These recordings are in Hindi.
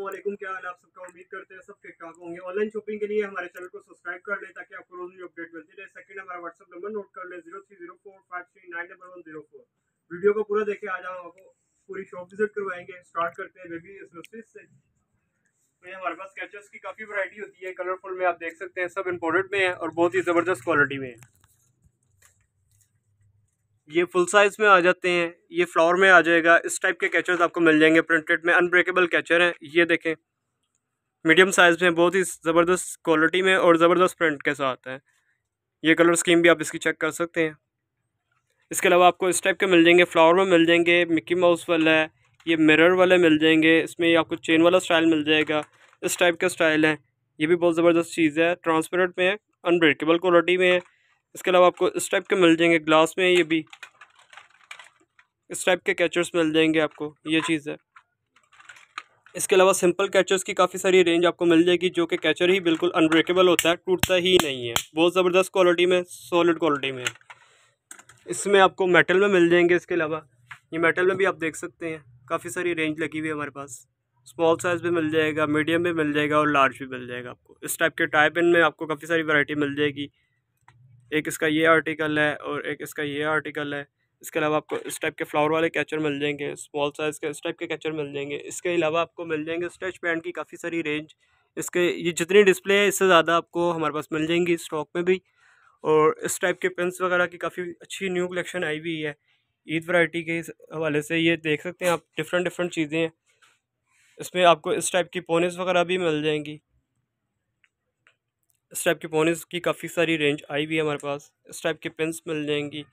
वालेकुम क्या हाल आप सबका उम्मीद करते हैं सब ठीक ठाक होंगे ऑनलाइन शॉपिंग के लिए हमारे चैनल को सब्सक्राइब कर लें ताकि आपको रोज अपडेट मिलती रहे सेकंड हमारा व्हाट्सअप नंबर नोट कर लें zero three zero four five three nine double one zero four video को पूरा देखे आज हम आपको पूरी शॉप विजिट करवाएंगे स्टार्ट करते हैं बेबी से तो हमारे पास स्केचेस की काफ़ी वराइटी होती है कलरफुल में आप देख सकते हैं सब इम्पोर्टेड में है और बहुत ही ज़बरदस्त क्वालिटी में है ये फुल साइज़ में आ जाते हैं ये फ्लावर में आ जाएगा इस टाइप के कैचर्स आपको मिल जाएंगे प्रिंटेड में अनब्रेकेबल कैचर हैं ये देखें मीडियम साइज़ में बहुत ही ज़बरदस्त क्वालिटी में और ज़बरदस्त प्रिंट के साथ है ये कलर स्कीम भी आप इसकी चेक कर सकते हैं इसके अलावा आपको इस टाइप के मिल जाएंगे फ्लावर में मिल जाएंगे मिक्की माउस वाला है ये मिरर वाले मिल जाएंगे इसमें आपको चेन वाला स्टाइल मिल जाएगा इस टाइप के स्टाइल है ये भी बहुत ज़बरदस्त चीज़ है ट्रांसपेरेंट में है अनब्रेकेबल क्वालिटी में है इसके अलावा आपको इस टाइप के मिल जाएंगे ग्लास में ये भी इस टाइप के कैचर्स मिल जाएंगे आपको ये चीज़ है इसके अलावा सिंपल कैचर्स की काफ़ी सारी रेंज आपको मिल जाएगी जो कि कैचर ही बिल्कुल अनब्रेकेबल होता है टूटता ही नहीं है बहुत ज़बरदस्त क्वालिटी में सॉलिड क्वालिटी में इसमें आपको मेटल में मिल जाएंगे इसके अलावा ये मेटल में भी आप देख सकते हैं काफ़ी सारी रेंज लगी हुई है हमारे पास स्मॉल साइज़ भी मिल जाएगा मीडियम भी मिल जाएगा और लार्ज भी मिल जाएगा आपको इस टाइप के टाइप इन में आपको काफ़ी सारी वैरायटी मिल जाएगी एक इसका ये आर्टिकल है और एक इसका ये आर्टिकल है इसके अलावा आपको इस टाइप के फ्लावर वाले कैचर मिल जाएंगे स्मॉल साइज़ के इस टाइप के कैचर मिल जाएंगे इसके अलावा आपको मिल जाएंगे स्ट्रेच बैंड की काफ़ी सारी रेंज इसके ये जितनी डिस्प्ले है इससे ज़्यादा आपको हमारे पास मिल जाएंगी स्टॉक में भी और इस टाइप के पेंस वगैरह की काफ़ी अच्छी न्यू कलेक्शन आई हुई है ईद वाइटी के हवाले से ये देख सकते हैं आप डिफरेंट डिफरेंट चीज़ें हैं इसमें आपको इस टाइप की पोनेस वगैरह भी मिल जाएंगी इस टाइप के पोनीस की काफ़ी सारी रेंज आई हुई है हमारे पास इस टाइप के पिंस मिल जाएंगी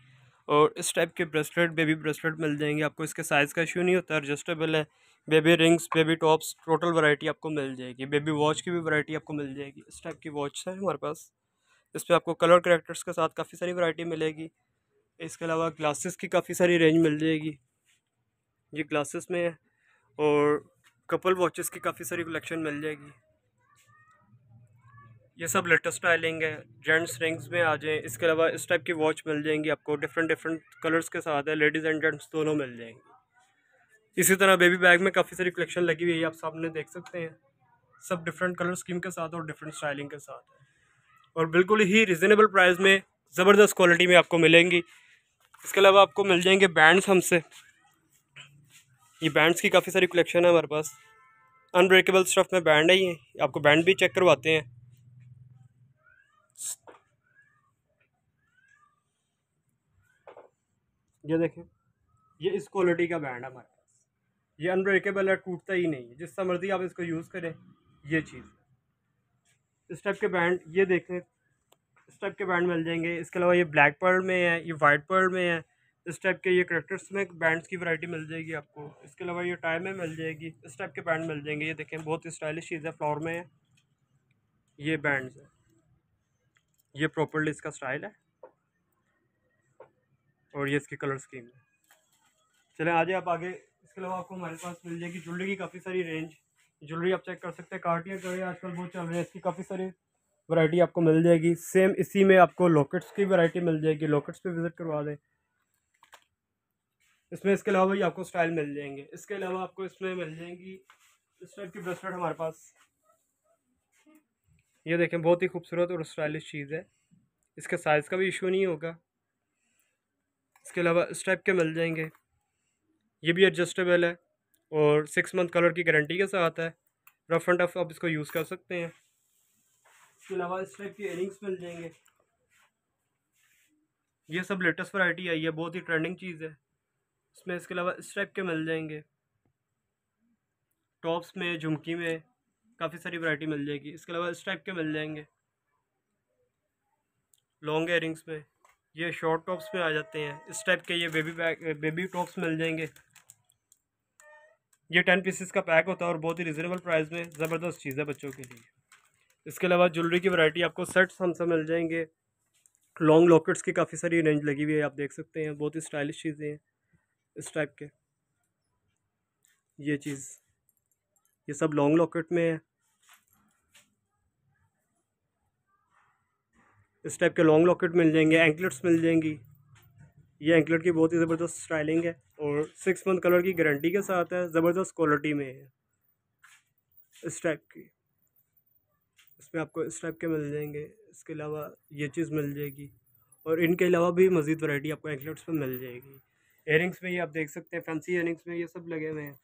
और इस टाइप के ब्रेसलेट बेबी ब्रेसलेट मिल जाएंगे आपको इसके साइज़ का इशू नहीं होता एडजस्टेबल है baby rings baby tops total variety आपको मिल जाएगी बेबी वॉच की भी वैरायटी आपको मिल जाएगी इस टाइप की वॉच है हमारे पास इस पर आपको कलर करेक्टर्स के साथ काफ़ी सारी वैरायटी मिलेगी इसके अलावा ग्लासेस की काफ़ी सारी रेंज मिल जाएगी ये ग्लासेस में है और कपल वॉचेस की काफ़ी सारी कलेक्शन मिल जाएगी ये सब लेटेस्ट स्टाइलिंग है जेंट्स रिंग्स में आ जाएँ इसके अलावा इस टाइप की वॉच मिल जाएंगी आपको डिफरेंट डिफरेंट कलर्स के साथ है लेडीज़ एंड जेंट्स दोनों मिल जाएंगी इसी तरह बेबी बैग में काफ़ी सारी कलेक्शन लगी हुई है आप सामने देख सकते हैं सब डिफरेंट कलर स्कीम के साथ और डिफरेंट स्टाइलिंग के साथ है और बिल्कुल ही रिजनेबल प्राइस में ज़बरदस्त क्वालिटी में आपको मिलेंगी इसके अलावा आपको मिल जाएंगे बैंड्स हमसे ये बैंड्स की काफ़ी सारी कलेक्शन है हमारे पास अनब्रेकेबल स्टफ़ में बैंड ही हैं आपको बैंड भी चेक करवाते हैं ये देखें ये इस क्वालिटी का बैंड है हमारे पास ये अनब्रेकेबल है टूटता ही नहीं है जिस मर्जी आप इसको यूज़ करें ये चीज़ है इस टाइप के बैंड ये देखें इस टाइप के बैंड मिल जाएंगे इसके अलावा ये ब्लैक पर्ल में है ये वाइट पर्ल में है इस टाइप के ये करेक्टर्स में बैंड्स की वैरायटी मिल जाएगी आपको इसके अलावा ये टाई में मिल जाएगी इस टाइप के बैंड मिल जाएंगे ये देखें बहुत स्टाइलिश चीज़ है फ्लावर में है ये बैंड्स है ये प्रॉपरली इसका स्टाइल है और ये इसकी कलर स्कीम है चले आ जाए आप आगे इसके अलावा आपको हमारे पास मिल जाएगी ज्वेलरी की काफ़ी सारी रेंज ज्वेलरी आप चेक कर सकते हैं कार्टियर जो है आजकल बहुत चल रही है इसकी काफ़ी सारी वैरायटी आपको मिल जाएगी सेम इसी में आपको लॉकेट्स की वैरायटी मिल जाएगी लॉकेट्स पे विज़िट करवा दें इसमें इसके अलावा भी आपको स्टाइल मिल जाएंगे इसके अलावा आपको इसमें मिल जाएंगी इस टाइप की ब्रेसलेट हमारे पास ये देखें बहुत ही खूबसूरत और स्टाइलिश चीज़ है इसके साइज़ का भी इशू नहीं होगा इसके अलावा इस टाइप के मिल जाएंगे ये भी एडजस्टेबल है और सिक्स मंथ कलर की गारंटी के साथ है रफ़ एंड टफ आप इसको यूज़ कर सकते हैं इसके अलावा इस टाइप के एयरिंग्स मिल जाएंगे ये सब लेटेस्ट वैरायटी आई है बहुत ही ट्रेंडिंग चीज़ है इसमें इसके अलावा इस टाइप के मिल जाएंगे टॉप्स में झुमकी में काफ़ी सारी वैरायटी मिल जाएगी इसके अलावा इस टाइप के मिल जाएंगे लॉन्ग एयरिंग्स में ये शॉर्ट टॉप्स में आ जाते हैं इस टाइप के ये बेबी बैग बेबी टॉप्स मिल जाएंगे ये टेन पीसेस का पैक होता है और बहुत ही रिजनेबल प्राइस में ज़बरदस्त चीज़ है बच्चों के लिए इसके अलावा ज्वेलरी की वैरायटी आपको सेट्स हम सब मिल जाएंगे लॉन्ग लॉकेट्स की काफ़ी सारी रेंज लगी हुई है आप देख सकते हैं बहुत ही स्टाइलिश चीज़ें हैं इस टाइप के ये चीज़ ये सब लॉन्ग लॉकेट में है इस टाइप के लॉन्ग लॉकेट मिल जाएंगे एंकलेट्स मिल जाएंगी ये एंकलेट की बहुत ही ज़बरदस्त स्टाइलिंग है और सिक्स मंथ कलर की गारंटी के साथ है ज़बरदस्त क्वालिटी में है इस टाइप की इसमें आपको इस टाइप के मिल जाएंगे इसके अलावा ये चीज़ मिल जाएगी और इनके अलावा भी मज़ीद वैरायटी आपको एंकलेट्स में मिल जाएगी एयरिंग्स में ये आप देख सकते हैं फैंसी एयरिंग्स में ये सब लगे हुए हैं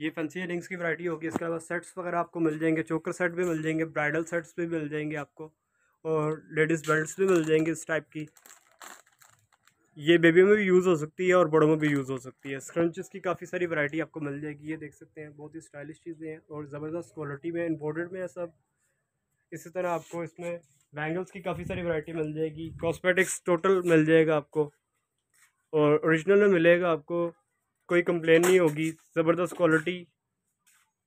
ये फैंसी एयरिंग्स की वैरायटी होगी इसके अलावा सेट्स वगैरह आपको मिल जाएंगे चोकर सेट भी मिल जाएंगे ब्राइडल सेट्स भी मिल जाएंगे आपको और लेडीज़ बेल्ट्स भी मिल जाएंगे इस टाइप की ये बेबी में भी यूज़ हो सकती है और बड़ों में भी यूज़ हो सकती है स्क्रंचेस की काफ़ी सारी वैरायटी आपको मिल जाएगी ये देख सकते हैं बहुत ही स्टाइलिश चीज़ें हैं और ज़बरदस्त क्वालिटी में इम्पोर्टेड में है सब इसी तरह आपको इसमें बैंगल्स की काफ़ी सारी वैरायटी मिल जाएगी कॉस्मेटिक्स टोटल मिल जाएगा आपको और ओरिजिनल में मिलेगा आपको कोई कंप्लेन नहीं होगी ज़बरदस्त क्वालिटी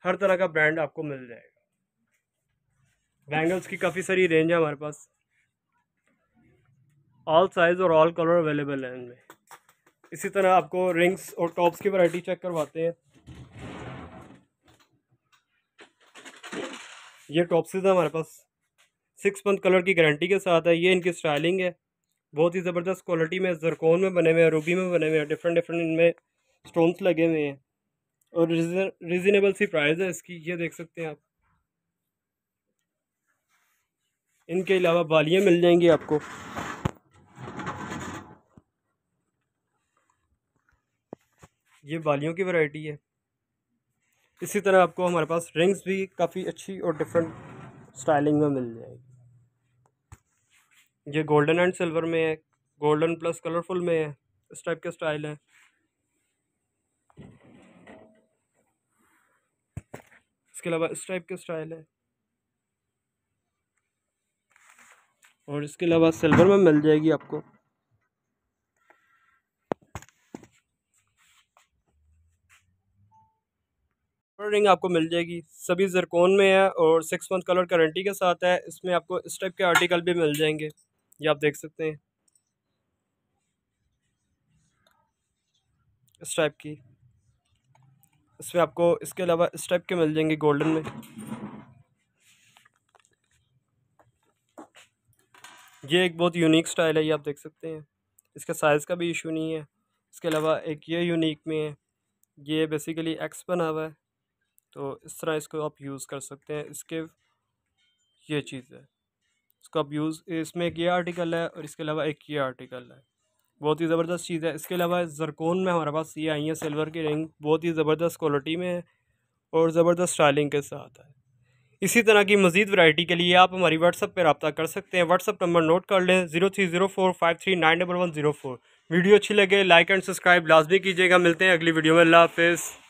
हर तरह का ब्रांड आपको मिल जाएगा बैंगल्स की काफ़ी सारी रेंज है हमारे पास ऑल साइज़ और ऑल कलर अवेलेबल है इनमें इसी तरह आपको रिंग्स और टॉप्स की वैरायटी चेक करवाते हैं ये टॉपसेज है हमारे पास सिक्स मंथ कलर की गारंटी के साथ है ये इनकी स्टाइलिंग है बहुत ही ज़बरदस्त क्वालिटी में जरकोन में बने हुए हैं रूबी में बने हुए हैं डिफरेंट डिफरेंट इनमें स्टोन्स लगे हुए हैं और रिजनेबल सी प्राइस है इसकी ये देख सकते हैं आप इनके अलावा बालियाँ मिल जाएंगी आपको ये बालियों की वैरायटी है इसी तरह आपको हमारे पास रिंग्स भी काफ़ी अच्छी और डिफरेंट स्टाइलिंग में मिल जाएगी ये गोल्डन एंड सिल्वर में है गोल्डन प्लस कलरफुल में है इस टाइप के स्टाइल है इसके अलावा इस टाइप के स्टाइल है और इसके अलावा सिल्वर में मिल जाएगी आपको रिंग आपको मिल जाएगी सभी जरकोन में है और सिक्स मंथ कलर गारंटी के साथ है इसमें आपको इस टाइप के आर्टिकल भी मिल जाएंगे ये आप देख सकते हैं इस टाइप की इसमें आपको इसके अलावा इस टाइप के मिल जाएंगे गोल्डन में ये एक बहुत यूनिक स्टाइल है ये आप देख सकते हैं इसका साइज़ का भी इशू नहीं है इसके अलावा एक ये यूनिक में है ये बेसिकली एक्स बना हुआ है तो इस तरह इसको आप यूज़ कर सकते हैं इसके ये चीज़ है इसको आप यूज़ इसमें एक ये आर्टिकल है और इसके अलावा एक ये आर्टिकल है बहुत ही ज़बरदस्त चीज़ है इसके अलावा जरकोन में हमारे पास ये आई है सिल्वर की रिंग बहुत ही ज़बरदस्त क्वालिटी में है और ज़बरदस्त स्टाइलिंग के साथ है इसी तरह की मजीद वैरायटी के लिए आप हमारी व्हाट्सअप पर रबता कर सकते हैं व्हाट्सअप नंबर नोट कर लें zero three zero four five three nine double one zero four video अच्छी लगे लाइक एंड सब्सक्राइब लाजमी कीजिएगा मिलते हैं अगली वीडियो में अल्लाह हाफिज़